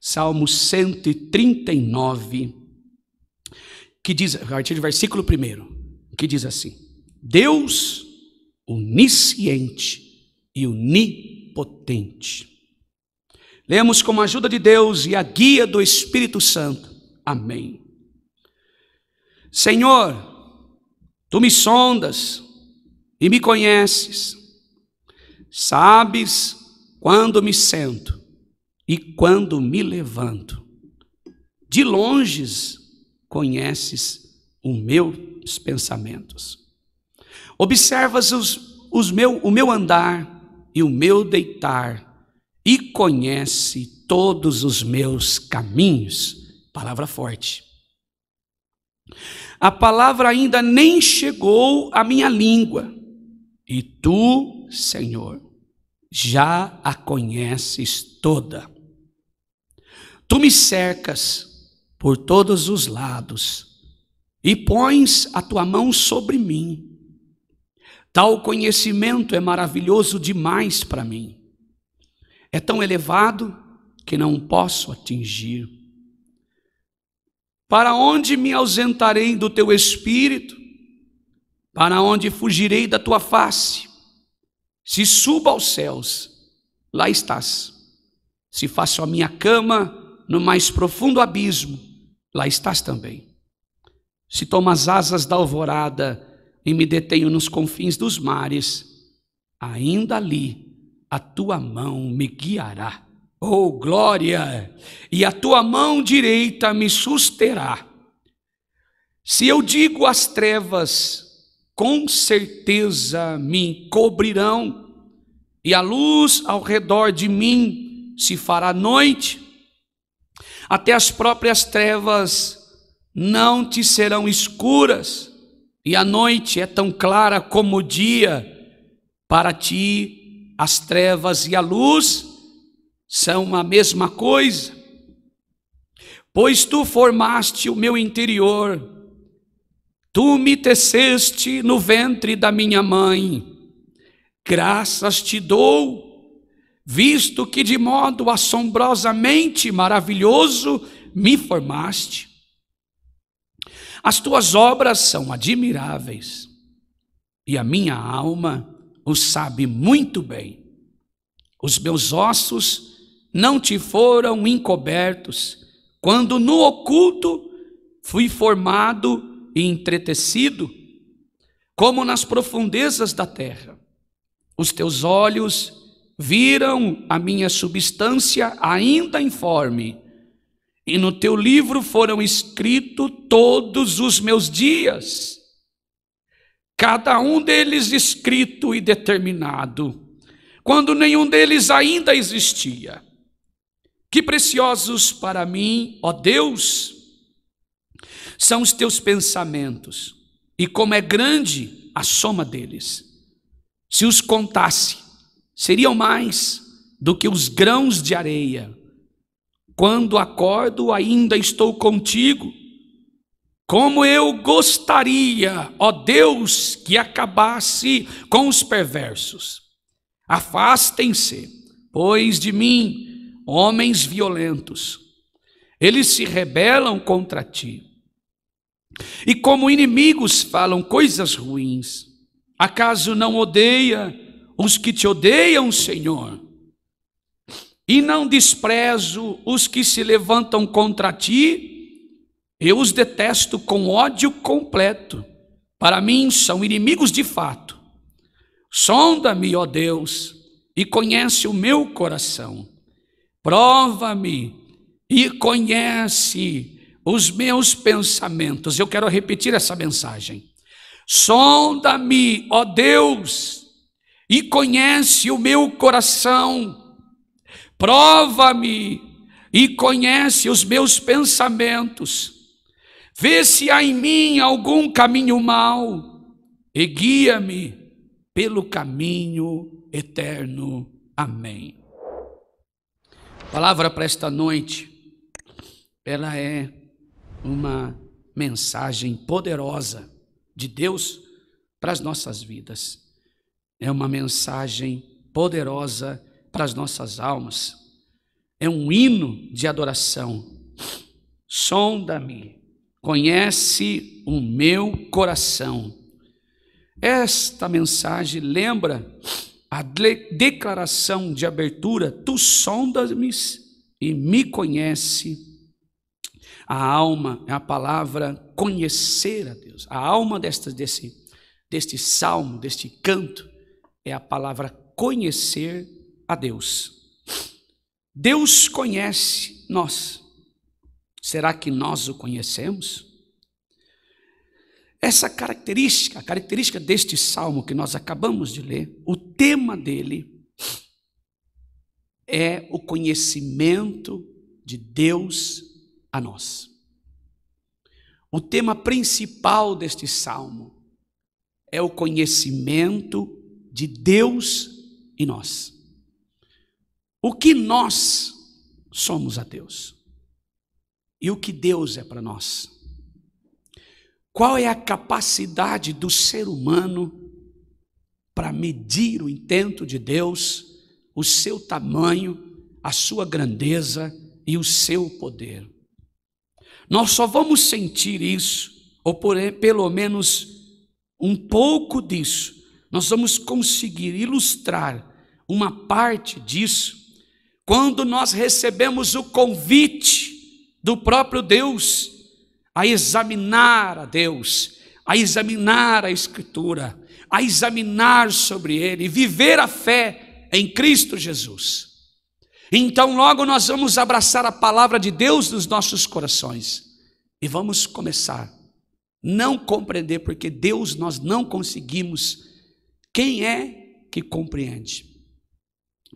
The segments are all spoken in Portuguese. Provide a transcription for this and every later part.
Salmo 139, que diz, a partir do versículo 1, que diz assim: Deus onisciente e onipotente. Lemos com a ajuda de Deus e a guia do Espírito Santo. Amém. Senhor, tu me sondas e me conheces, sabes quando me sento e quando me levanto, de longe conheces os meus pensamentos. Observas os, os meu, o meu andar e o meu deitar, e conhece todos os meus caminhos. Palavra forte. A palavra ainda nem chegou à minha língua, e tu, Senhor, já a conheces toda. Tu me cercas por todos os lados e pões a tua mão sobre mim. Tal conhecimento é maravilhoso demais para mim. É tão elevado que não posso atingir. Para onde me ausentarei do teu espírito? Para onde fugirei da tua face? Se subo aos céus, lá estás. Se faço a minha cama, no mais profundo abismo, lá estás também. Se tomo as asas da alvorada e me detenho nos confins dos mares, ainda ali a tua mão me guiará. Oh, glória! E a tua mão direita me susterá. Se eu digo as trevas, com certeza me encobrirão, e a luz ao redor de mim se fará noite, até as próprias trevas não te serão escuras, e a noite é tão clara como o dia. Para ti, as trevas e a luz são a mesma coisa. Pois tu formaste o meu interior, tu me teceste no ventre da minha mãe, graças te dou visto que de modo assombrosamente maravilhoso me formaste. As tuas obras são admiráveis, e a minha alma o sabe muito bem. Os meus ossos não te foram encobertos, quando no oculto fui formado e entretecido, como nas profundezas da terra. Os teus olhos viram a minha substância ainda informe, e no teu livro foram escritos todos os meus dias, cada um deles escrito e determinado, quando nenhum deles ainda existia. Que preciosos para mim, ó Deus, são os teus pensamentos, e como é grande a soma deles. Se os contasse, seriam mais do que os grãos de areia. Quando acordo, ainda estou contigo. Como eu gostaria, ó Deus, que acabasse com os perversos. Afastem-se, pois de mim, homens violentos. Eles se rebelam contra ti. E como inimigos falam coisas ruins. Acaso não odeia os que te odeiam, Senhor, e não desprezo os que se levantam contra ti, eu os detesto com ódio completo. Para mim são inimigos de fato. Sonda-me, ó Deus, e conhece o meu coração. Prova-me e conhece os meus pensamentos. Eu quero repetir essa mensagem. Sonda-me, ó Deus, e conhece o meu coração. Prova-me e conhece os meus pensamentos. Vê se há em mim algum caminho mau e guia-me pelo caminho eterno. Amém. A palavra para esta noite, ela é uma mensagem poderosa de Deus para as nossas vidas é uma mensagem poderosa para as nossas almas. É um hino de adoração. Sonda-me, conhece o meu coração. Esta mensagem lembra a declaração de abertura: Tu sondas-me e me conhece. A alma é a palavra conhecer a Deus. A alma desta, desse, deste salmo, deste canto, é a palavra conhecer a Deus. Deus conhece nós. Será que nós o conhecemos? Essa característica, a característica deste salmo que nós acabamos de ler, o tema dele é o conhecimento de Deus a nós. O tema principal deste salmo é o conhecimento de Deus em nós. O que nós somos a Deus e o que Deus é para nós. Qual é a capacidade do ser humano para medir o intento de Deus, o seu tamanho, a sua grandeza e o seu poder? Nós só vamos sentir isso, ou por, pelo menos um pouco disso, nós vamos conseguir ilustrar uma parte disso quando nós recebemos o convite do próprio Deus a examinar a Deus, a examinar a Escritura, a examinar sobre Ele, viver a fé em Cristo Jesus. Então, logo nós vamos abraçar a palavra de Deus nos nossos corações e vamos começar. Não compreender, porque Deus nós não conseguimos quem é que compreende?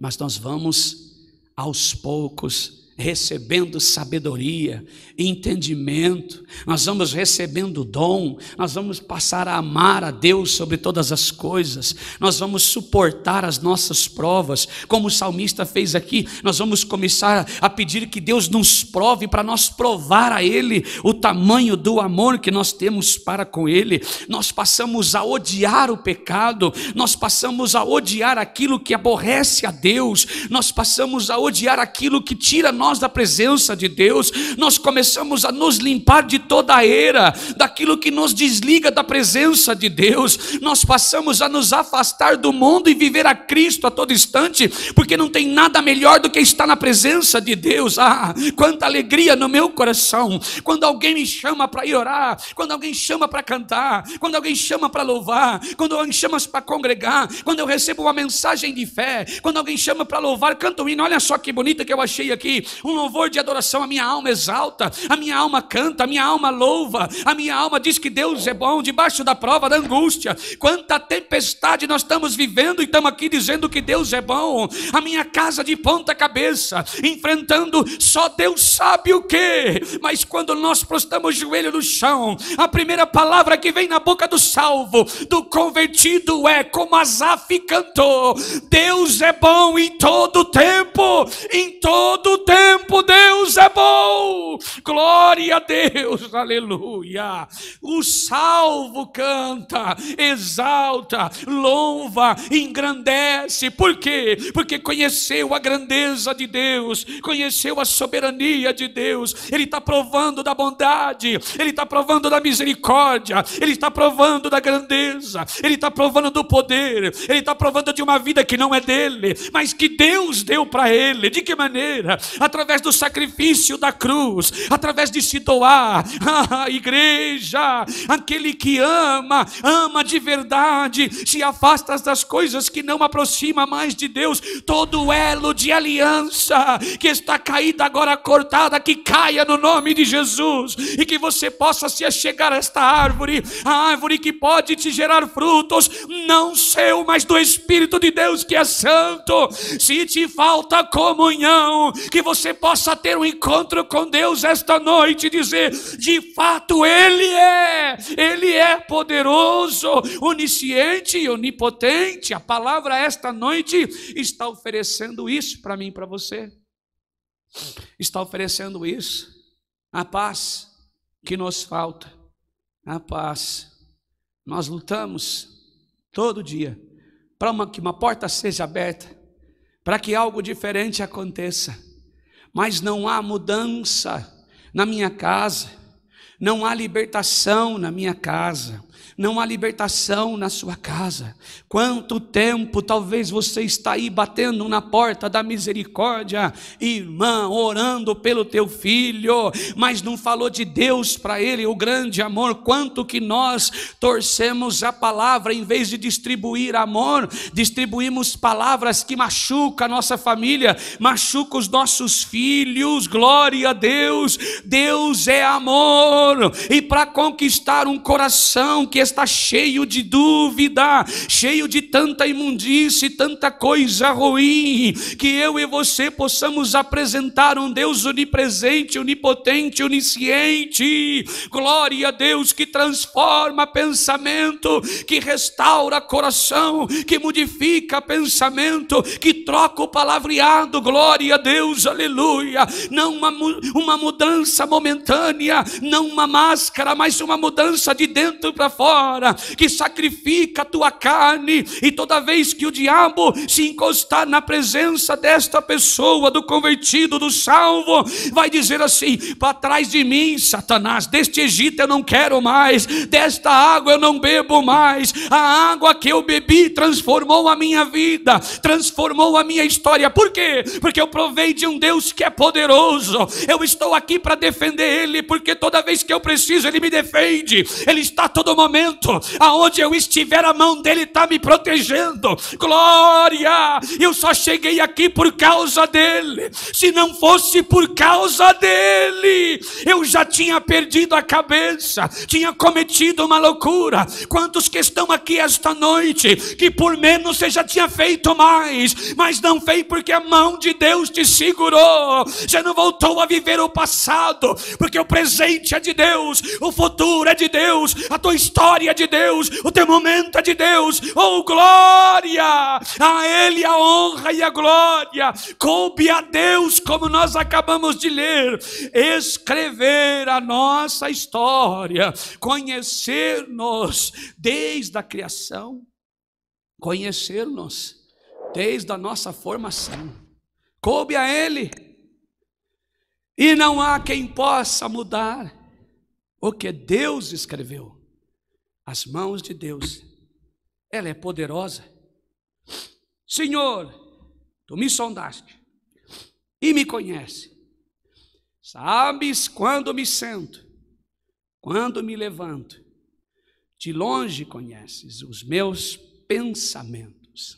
Mas nós vamos aos poucos recebendo sabedoria, entendimento, nós vamos recebendo dom, nós vamos passar a amar a Deus sobre todas as coisas, nós vamos suportar as nossas provas, como o salmista fez aqui, nós vamos começar a pedir que Deus nos prove para nós provar a Ele o tamanho do amor que nós temos para com Ele. Nós passamos a odiar o pecado, nós passamos a odiar aquilo que aborrece a Deus, nós passamos a odiar aquilo que tira nós da presença de Deus, nós começamos a nos limpar de toda a era, daquilo que nos desliga da presença de Deus, nós passamos a nos afastar do mundo e viver a Cristo a todo instante, porque não tem nada melhor do que estar na presença de Deus. Ah, quanta alegria no meu coração, quando alguém me chama para ir orar, quando alguém chama para cantar, quando alguém chama para louvar, quando alguém chama para congregar, quando eu recebo uma mensagem de fé, quando alguém chama para louvar, canta um hino, olha só que bonita que eu achei aqui um louvor de adoração. A minha alma exalta, a minha alma canta, a minha alma louva, a minha alma diz que Deus é bom debaixo da prova, da angústia. Quanta tempestade nós estamos vivendo e estamos aqui dizendo que Deus é bom. A minha casa de ponta cabeça, enfrentando só Deus sabe o que. Mas quando nós prostamos o joelho no chão, a primeira palavra que vem na boca do salvo, do convertido é como Asaf cantou: Deus é bom em todo tempo, em todo tempo tempo Deus é bom. Glória a Deus, aleluia. O salvo canta, exalta, louva, engrandece. Por quê? Porque conheceu a grandeza de Deus, conheceu a soberania de Deus. Ele está provando da bondade, ele está provando da misericórdia, ele está provando da grandeza, ele está provando do poder, ele está provando de uma vida que não é dele, mas que Deus deu para ele. De que maneira? através do sacrifício da cruz, através de se doar. Ah, ah, igreja, aquele que ama, ama de verdade, se afasta das coisas que não aproxima mais de Deus. Todo elo de aliança que está caída agora cortada, que caia no nome de Jesus e que você possa se achegar a esta árvore, a árvore que pode te gerar frutos, não seu, mas do Espírito de Deus que é santo. Se te falta comunhão, que você você possa ter um encontro com Deus esta noite e dizer: de fato, Ele é, Ele é poderoso, onisciente e onipotente. A palavra esta noite está oferecendo isso para mim e para você. Está oferecendo isso, a paz que nos falta, a paz. Nós lutamos todo dia para que uma porta seja aberta, para que algo diferente aconteça mas não há mudança na minha casa, não há libertação na minha casa, não há libertação na sua casa. Quanto tempo talvez você está aí batendo na porta da misericórdia, irmã, orando pelo teu filho, mas não falou de Deus para ele, o grande amor. Quanto que nós torcemos a palavra em vez de distribuir amor, distribuímos palavras que machuca a nossa família, machuca os nossos filhos. Glória a Deus. Deus é amor e para conquistar um coração que está cheio de dúvida, cheio de tanta imundície, tanta coisa ruim, que eu e você possamos apresentar um Deus onipresente, onipotente, onisciente. Glória a Deus que transforma pensamento, que restaura coração, que modifica pensamento, que troca o palavreado. Glória a Deus, aleluia. Não uma, uma mudança momentânea, não uma máscara, mas uma mudança de dentro para fora, que sacrifica a tua carne, e toda vez que o diabo se encostar na presença desta pessoa, do convertido, do salvo, vai dizer assim: para trás de mim, Satanás, deste Egito eu não quero mais, desta água eu não bebo mais, a água que eu bebi transformou a minha vida, transformou a minha história, por quê? Porque eu provei de um Deus que é poderoso, eu estou aqui para defender Ele, porque toda vez que eu preciso, Ele me defende. Ele está a todo momento. Aonde eu estiver, a mão dele está me protegendo. Glória! Eu só cheguei aqui por causa dele. Se não fosse por causa dele, eu já tinha perdido a cabeça, tinha cometido uma loucura. Quantos que estão aqui esta noite, que por menos você já tinha feito mais, mas não fez porque a mão de Deus te segurou. Você não voltou a viver o passado, porque o presente é de Deus, o futuro é de Deus, a tua história é de Deus, o teu momento é de Deus. Oh, glória! A Ele a honra e a glória. Coube a Deus, como nós acabamos de ler, escrever a nossa história, conhecer-nos desde a criação, conhecer-nos desde a nossa formação. Coube a Ele. E não há quem possa mudar o que Deus escreveu. As mãos de Deus, ela é poderosa. Senhor, tu me sondaste e me conhece. Sabes quando me sento, quando me levanto. De longe conheces os meus pensamentos.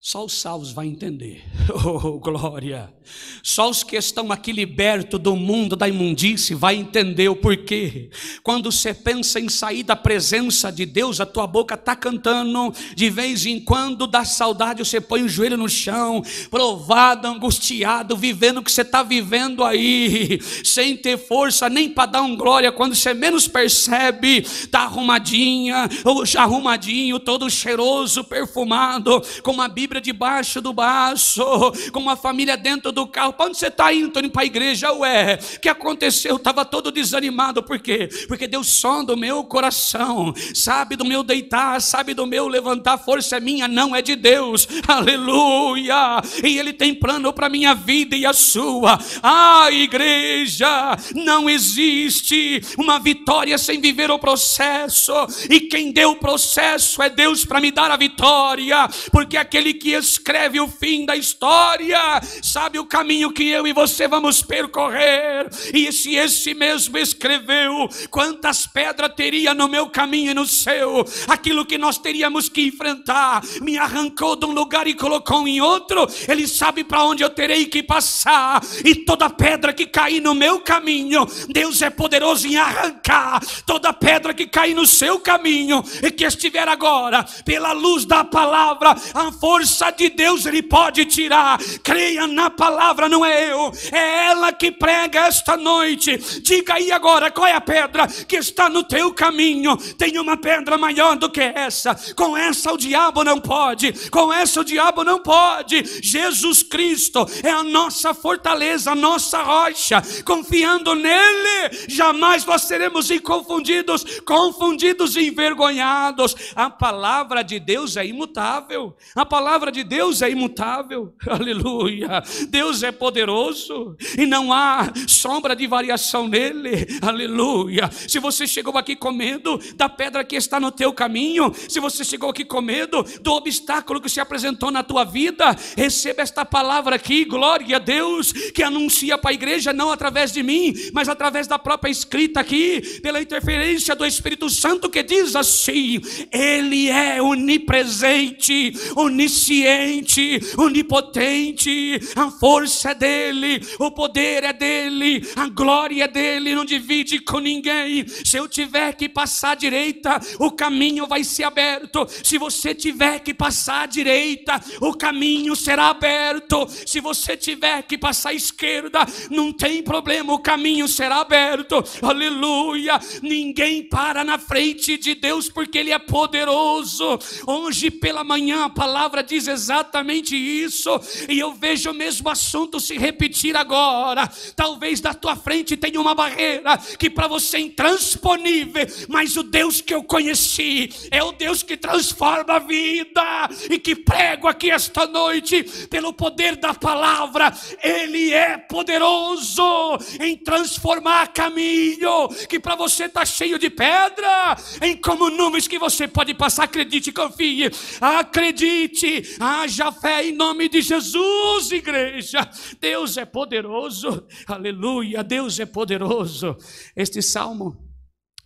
Só os salvos vão entender. Oh, glória! Só os que estão aqui libertos do mundo da imundície vai entender o porquê. Quando você pensa em sair da presença de Deus, a tua boca está cantando. De vez em quando, da saudade, você põe o joelho no chão, provado, angustiado, vivendo o que você está vivendo aí, sem ter força nem para dar um glória. Quando você menos percebe, está arrumadinha, arrumadinho, todo cheiroso, perfumado, com uma Bíblia debaixo do braço, com uma família dentro do carro. Para onde você está indo? Estou indo para a igreja. Ué, o que aconteceu? Estava todo desanimado. Por quê? Porque Deus sonda o meu coração. Sabe do meu deitar, sabe do meu levantar. força é minha, não é de Deus. Aleluia. E Ele tem plano para a minha vida e a sua. Ah, igreja, não existe uma vitória sem viver o processo. E quem deu o processo é Deus para me dar a vitória. Porque aquele que escreve o fim da história, sabe o o caminho que eu e você vamos percorrer. E se esse mesmo escreveu, quantas pedras teria no meu caminho e no seu, aquilo que nós teríamos que enfrentar, me arrancou de um lugar e colocou em outro, ele sabe para onde eu terei que passar, e toda pedra que cair no meu caminho, Deus é poderoso em arrancar, toda pedra que cair no seu caminho e que estiver agora, pela luz da palavra, a força de Deus ele pode tirar, creia na palavra palavra, não é eu, é ela que prega esta noite. Diga aí agora qual é a pedra que está no teu caminho. Tem uma pedra maior do que essa. Com essa o diabo não pode, com essa o diabo não pode. Jesus Cristo é a nossa fortaleza, a nossa rocha. Confiando nele, jamais nós seremos confundidos, confundidos e envergonhados. A palavra de Deus é imutável. A palavra de Deus é imutável. Aleluia. Deus Deus é poderoso e não há sombra de variação nele. Aleluia. Se você chegou aqui com medo da pedra que está no teu caminho, se você chegou aqui com medo do obstáculo que se apresentou na tua vida, receba esta palavra aqui, glória a Deus, que anuncia para a igreja não através de mim, mas através da própria escrita aqui, pela interferência do Espírito Santo que diz assim: ele é onipresente, onisciente, onipotente, anfo força é dele, o poder é dele, a glória é dele, não divide com ninguém. Se eu tiver que passar à direita, o caminho vai ser aberto. Se você tiver que passar à direita, o caminho será aberto. Se você tiver que passar à esquerda, não tem problema, o caminho será aberto. Aleluia! Ninguém para na frente de Deus porque ele é poderoso. Hoje pela manhã a palavra diz exatamente isso, e eu vejo mesmo a assunto se repetir agora. Talvez da tua frente tenha uma barreira que para você é intransponível, mas o Deus que eu conheci é o Deus que transforma a vida e que prego aqui esta noite pelo poder da palavra. Ele é poderoso em transformar caminho que para você está cheio de pedra, em como números que você pode passar. Acredite, confie, acredite, haja fé em nome de Jesus, igreja igreja. Deus é poderoso, aleluia, Deus é poderoso. Este salmo,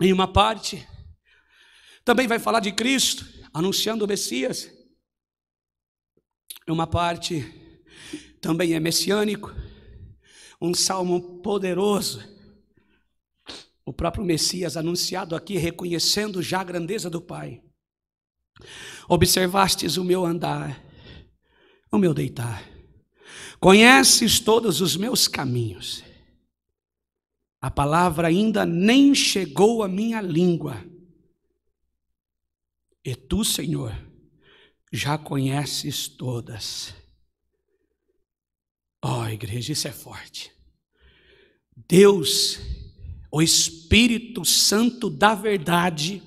em uma parte, também vai falar de Cristo anunciando o Messias. Em uma parte, também é messiânico, um salmo poderoso. O próprio Messias anunciado aqui, reconhecendo já a grandeza do Pai. Observastes o meu andar, o meu deitar Conheces todos os meus caminhos. A palavra ainda nem chegou à minha língua. E tu, Senhor, já conheces todas. Ó, oh, igreja, isso é forte. Deus, o Espírito Santo da verdade,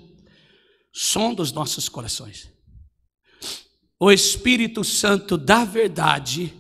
sonda os nossos corações. O Espírito Santo da verdade,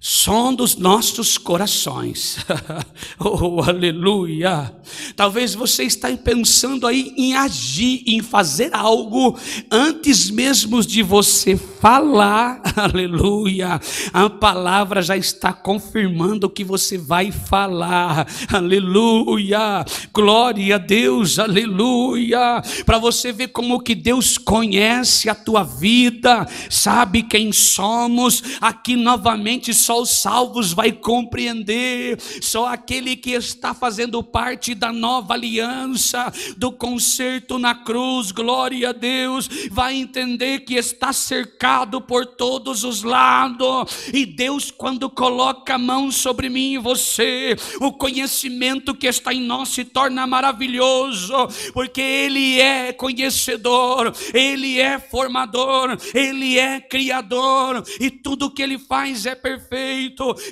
som dos nossos corações. oh, aleluia! Talvez você esteja pensando aí em agir, em fazer algo antes mesmo de você falar. Aleluia! A palavra já está confirmando que você vai falar. Aleluia! Glória a Deus. Aleluia! Para você ver como que Deus conhece a tua vida, sabe quem somos. Aqui novamente só os salvos vai compreender, só aquele que está fazendo parte da nova aliança, do concerto na cruz, glória a Deus, vai entender que está cercado por todos os lados, e Deus, quando coloca a mão sobre mim e você, o conhecimento que está em nós se torna maravilhoso, porque Ele é conhecedor, Ele é formador, Ele é criador, e tudo que Ele faz é perfeito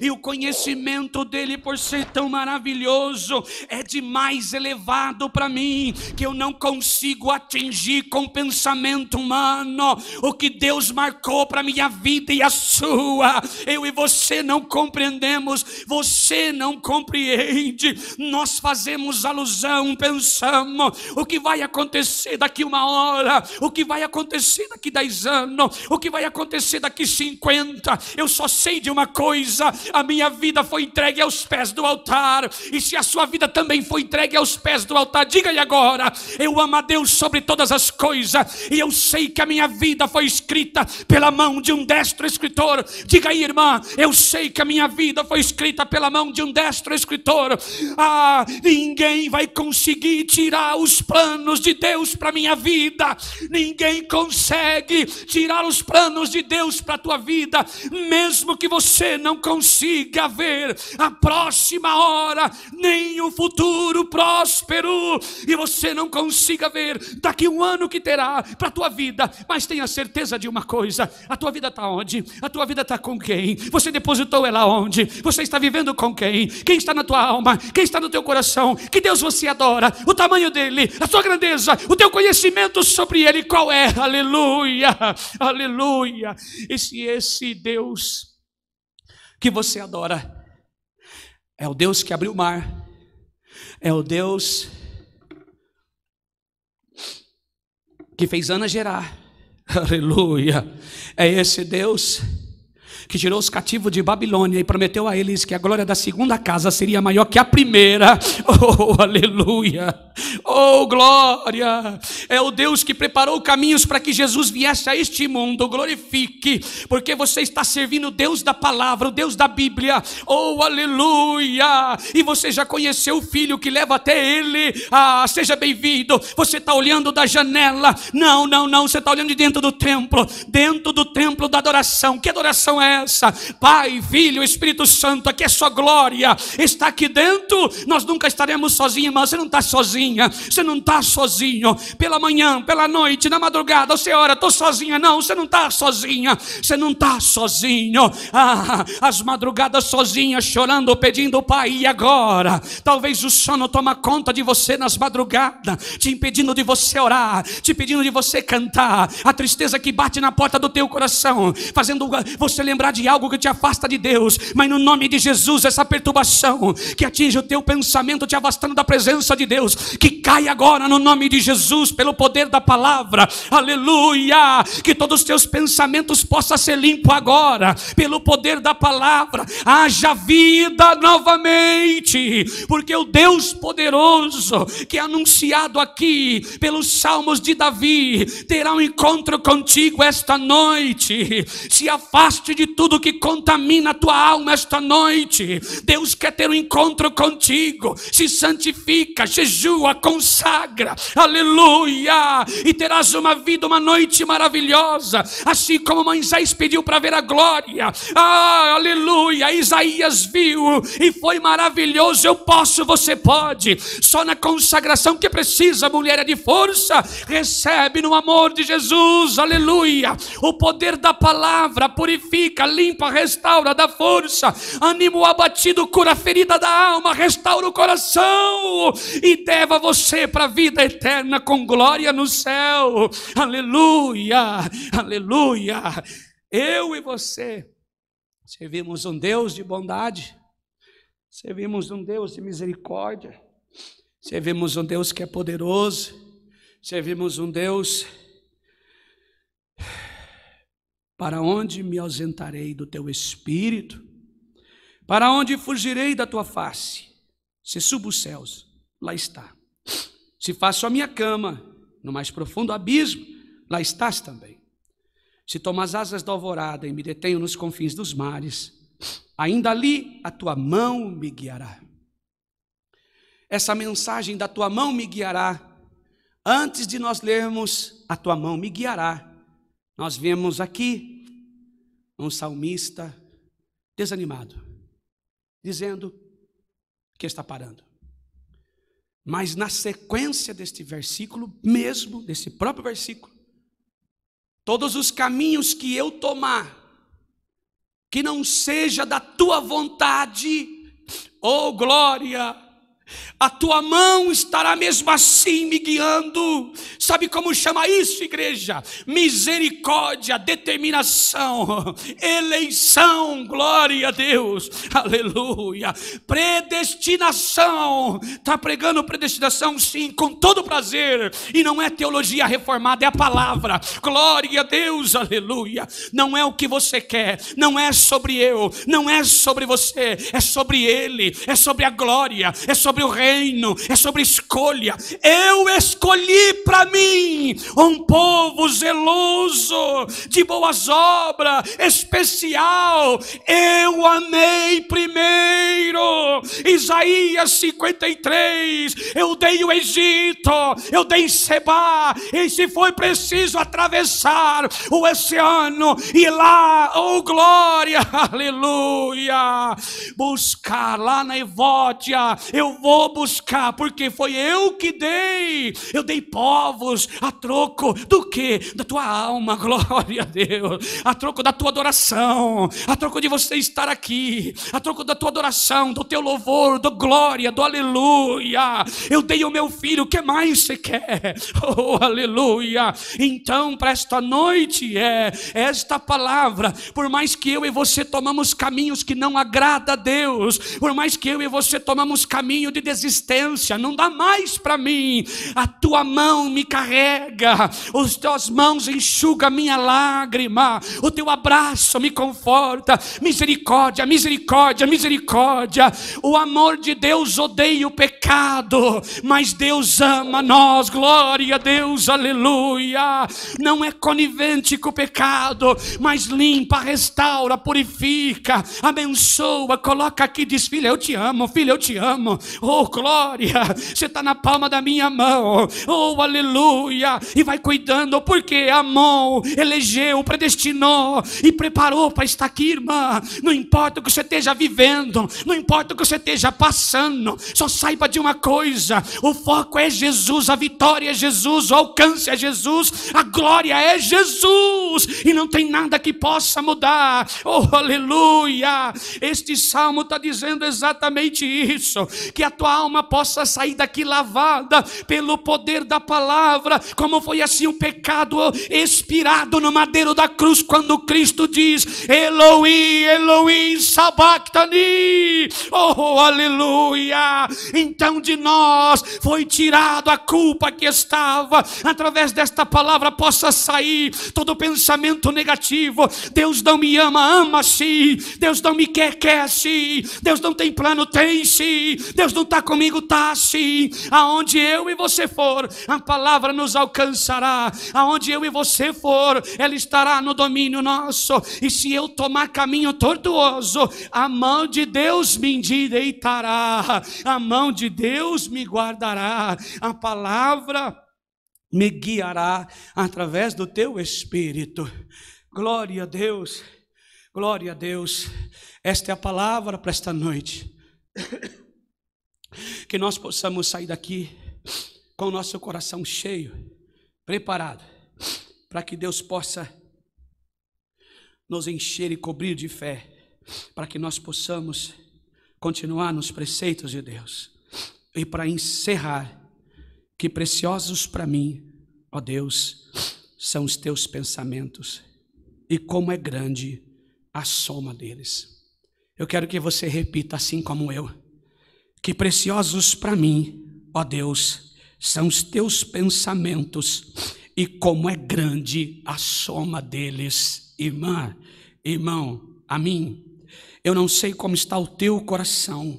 e o conhecimento dele, por ser tão maravilhoso, é de mais elevado para mim, que eu não consigo atingir com pensamento humano o que Deus marcou para minha vida e a sua. Eu e você não compreendemos, você não compreende. Nós fazemos alusão, pensamos o que vai acontecer daqui uma hora, o que vai acontecer daqui dez anos, o que vai acontecer daqui cinquenta. Eu só sei de uma coisa: a minha vida foi entregue aos pés do altar, e se a sua vida também foi entregue aos pés do altar, diga-lhe agora: eu amo a Deus sobre todas as coisas, e eu sei que a minha vida foi escrita pela mão de um destro escritor. Diga aí, irmã, eu sei que a minha vida foi escrita pela mão de um destro escritor. Ah, ninguém vai conseguir tirar os planos de Deus para minha vida. Ninguém consegue tirar os planos de Deus para tua vida, mesmo que você você não consiga ver a próxima hora, nem o futuro próspero, e você não consiga ver daqui um ano que terá para a tua vida, mas tenha certeza de uma coisa: a tua vida está onde? A tua vida está com quem? Você depositou ela onde? Você está vivendo com quem? Quem está na tua alma? Quem está no teu coração? Que Deus você adora? O tamanho dele, a sua grandeza, o teu conhecimento sobre ele, qual é? Aleluia! Aleluia! E se esse Deus que você adora. É o Deus que abriu o mar. É o Deus que fez Ana gerar. Aleluia. É esse Deus que tirou os cativos de Babilônia e prometeu a eles que a glória da segunda casa seria maior que a primeira. Oh, aleluia! Oh, glória! É o Deus que preparou caminhos para que Jesus viesse a este mundo. Glorifique, porque você está servindo o Deus da palavra, o Deus da Bíblia. Oh, aleluia! E você já conheceu o filho que leva até ele. Ah, seja bem-vindo. Você está olhando da janela. Não, não, não. Você está olhando de dentro do templo, dentro do templo da adoração. Que adoração é essa. Pai, Filho, Espírito Santo, aqui é só glória. Está aqui dentro, nós nunca estaremos sozinhos, mas Você não está sozinha, você não está sozinho. Pela manhã, pela noite, na madrugada, você ora, estou sozinha. Não, você não está sozinha, você não está sozinho. Ah, as madrugadas sozinhas, chorando, pedindo, Pai, e agora? Talvez o sono toma conta de você nas madrugadas, te impedindo de você orar, te impedindo de você cantar. A tristeza que bate na porta do teu coração, fazendo você lembrar lembrar de algo que te afasta de Deus, mas no nome de Jesus, essa perturbação que atinge o teu pensamento, te afastando da presença de Deus, que cai agora no nome de Jesus, pelo poder da palavra, aleluia, que todos os teus pensamentos possam ser limpos agora, pelo poder da palavra, haja vida novamente, porque o Deus poderoso que é anunciado aqui pelos salmos de Davi terá um encontro contigo esta noite. Se afaste de tudo que contamina a tua alma esta noite. Deus quer ter um encontro contigo. Se santifica, jejua, consagra. Aleluia! E terás uma vida, uma noite maravilhosa. Assim como Moisés pediu para ver a glória. Ah, aleluia! Isaías viu e foi maravilhoso. Eu posso, você pode. Só na consagração que precisa, mulher é de força. Recebe no amor de Jesus. Aleluia! O poder da palavra purifica limpa, restaura, dá força, anima o abatido, cura a ferida da alma, restaura o coração e leva você para a vida eterna com glória no céu. Aleluia, aleluia. Eu e você servimos um Deus de bondade, servimos um Deus de misericórdia, servimos um Deus que é poderoso, servimos um Deus para onde me ausentarei do teu espírito? Para onde fugirei da tua face? Se subo os céus, lá está. Se faço a minha cama no mais profundo abismo, lá estás também. Se tomo as asas da alvorada e me detenho nos confins dos mares, ainda ali a tua mão me guiará. Essa mensagem da tua mão me guiará. Antes de nós lermos, a tua mão me guiará nós vemos aqui um salmista desanimado, dizendo que está parando. Mas na sequência deste versículo, mesmo desse próprio versículo, todos os caminhos que eu tomar, que não seja da tua vontade, ou oh glória, a tua mão estará mesmo assim me guiando. Sabe como chama isso, igreja? Misericórdia, determinação, eleição, glória a Deus, aleluia. Predestinação, está pregando predestinação, sim, com todo prazer, e não é teologia reformada, é a palavra, glória a Deus, aleluia. Não é o que você quer, não é sobre eu, não é sobre você, é sobre Ele, é sobre a glória, é sobre sobre o reino, é sobre escolha. Eu escolhi para mim um povo zeloso, de boas obras, especial. Eu amei primeiro. Isaías 53. Eu dei o Egito, eu dei Seba, e se foi preciso atravessar o oceano e lá, oh glória, aleluia. Buscar lá na Evódia, eu vou buscar, porque foi eu que dei. Eu dei povos a troco do que? Da tua alma, glória a Deus. A troco da tua adoração, a troco de você estar aqui, a troco da tua adoração, do teu louvor, do glória, do aleluia. Eu dei o meu filho, o que mais você quer? Oh, aleluia. Então, para esta noite é esta palavra, por mais que eu e você tomamos caminhos que não agrada a Deus, por mais que eu e você tomamos caminho de desistência, não dá mais para mim. A tua mão me carrega, os teus mãos enxugam minha lágrima, o teu abraço me conforta. Misericórdia, misericórdia, misericórdia. O amor de Deus odeia o pecado, mas Deus ama nós. Glória a Deus, aleluia. Não é conivente com o pecado, mas limpa, restaura, purifica, abençoa, coloca aqui, diz: Filha, eu te amo, filha, eu te amo oh glória, você está na palma da minha mão, oh aleluia, e vai cuidando, porque a mão elegeu, predestinou e preparou para estar aqui, irmã. Não importa o que você esteja vivendo, não importa o que você esteja passando, só saiba de uma coisa: o foco é Jesus, a vitória é Jesus, o alcance é Jesus, a glória é Jesus, e não tem nada que possa mudar, oh aleluia. Este salmo está dizendo exatamente isso: que a tua alma possa sair daqui lavada pelo poder da palavra, como foi assim o pecado expirado no madeiro da cruz, quando Cristo diz: Eloi, Eloi, sabachthani, oh, aleluia. Então de nós foi tirado a culpa que estava, através desta palavra possa sair todo pensamento negativo. Deus não me ama, ama-se, Deus não me quer, quer-se, Deus não tem plano, tem-se, Deus não está comigo, está assim. Aonde eu e você for, a palavra nos alcançará. Aonde eu e você for, ela estará no domínio nosso. E se eu tomar caminho tortuoso, a mão de Deus me endireitará, a mão de Deus me guardará, a palavra me guiará através do teu espírito. Glória a Deus, glória a Deus. Esta é a palavra para esta noite. Que nós possamos sair daqui com o nosso coração cheio, preparado, para que Deus possa nos encher e cobrir de fé, para que nós possamos continuar nos preceitos de Deus. E para encerrar, que preciosos para mim, ó Deus, são os teus pensamentos, e como é grande a soma deles. Eu quero que você repita assim como eu. Que preciosos para mim, ó Deus, são os teus pensamentos e como é grande a soma deles, irmã, irmão, a mim. Eu não sei como está o teu coração,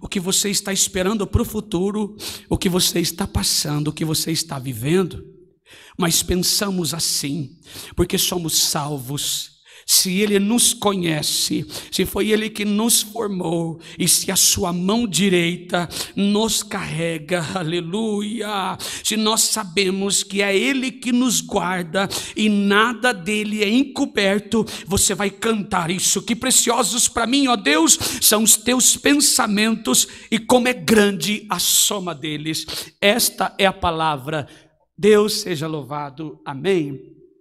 o que você está esperando para o futuro, o que você está passando, o que você está vivendo, mas pensamos assim, porque somos salvos se ele nos conhece, se foi ele que nos formou e se a sua mão direita nos carrega, aleluia, se nós sabemos que é ele que nos guarda e nada dele é encoberto, você vai cantar isso. Que preciosos para mim, ó Deus, são os teus pensamentos e como é grande a soma deles. Esta é a palavra. Deus seja louvado. Amém.